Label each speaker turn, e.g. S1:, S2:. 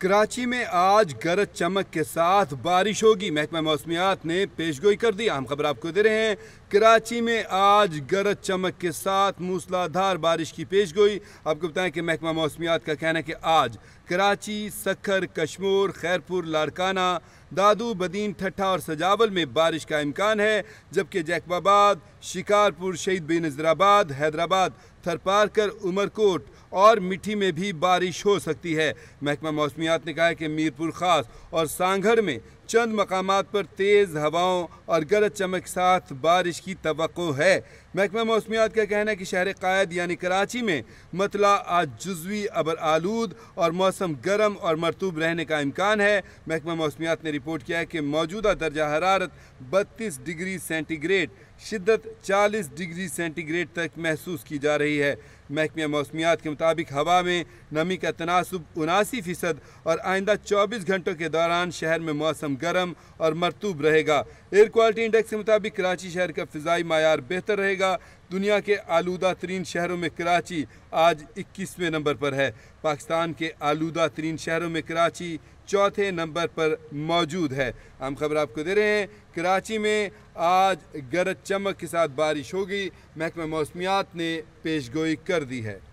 S1: कराची में आज गरज चमक के साथ बारिश होगी महकमा मौसमियात ने पेशगोई कर दी अहम खबर आपको दे रहे हैं कराची में आज गरज चमक के साथ मूसलाधार बारिश की पेशगोई आपको बताएं कि महकमा मौसमियात का कहना है कि आज कराची सखर कश्मोर खैरपुर लाड़काना दादू बदीन ठट्ठा और सजावल में बारिश का इम्कान है जबकि जैकबाबाद शिकारपुर शहीद बे नज़राबाद हैदराबाद थरपारकर उमरकोट और मिठी में भी बारिश हो सकती है महकमा मौसमियात ने कहा है कि मीरपुर खास और सांगढ़ में चंद मकाम पर तेज़ हवाओं और गरज चमक साथ बारिश की तो है महकमा मौसमियात का कहना है कि शहर कायद यानी कराची में मतला आज जजवी अबर आलूद और मौसम गर्म और मरतूब रहने का इम्कान है महकमा मौसमियात ने रिपोर्ट किया है कि मौजूदा दर्जा हरारत बत्तीस डिग्री सेंटीग्रेड शिद्दत 40 डिग्री सेंटीग्रेड तक महसूस की जा रही है महकमे मौसमियात के मुताबिक हवा में नमी का तनासब उनासी फ़ीसद और आइंदा 24 घंटों के दौरान शहर में मौसम गर्म और मरतूब रहेगा एयर क्वालिटी इंडेक्स के मुताबिक कराची शहर का फ़िज़ाई मैार बेहतर रहेगा दुनिया के आलूदा तरीन शहरों में कराची आज इक्कीसवें नंबर पर है पाकिस्तान के आलूदा तरीन शहरों में कराची चौथे नंबर पर मौजूद है हम खबर आपको दे रहे हैं कराची में आज गरज चमक के साथ बारिश होगी महकमा मौसमियात ने पेश गोई कर दी है